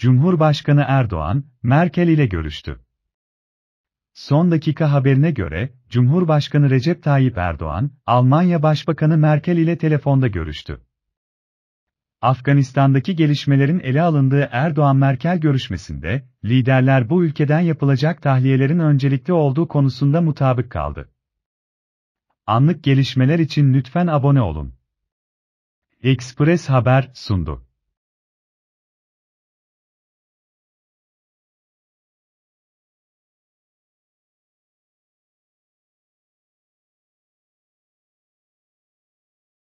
Cumhurbaşkanı Erdoğan, Merkel ile görüştü. Son dakika haberine göre, Cumhurbaşkanı Recep Tayyip Erdoğan, Almanya Başbakanı Merkel ile telefonda görüştü. Afganistan'daki gelişmelerin ele alındığı Erdoğan-Merkel görüşmesinde, liderler bu ülkeden yapılacak tahliyelerin öncelikli olduğu konusunda mutabık kaldı. Anlık gelişmeler için lütfen abone olun. Express Haber sundu.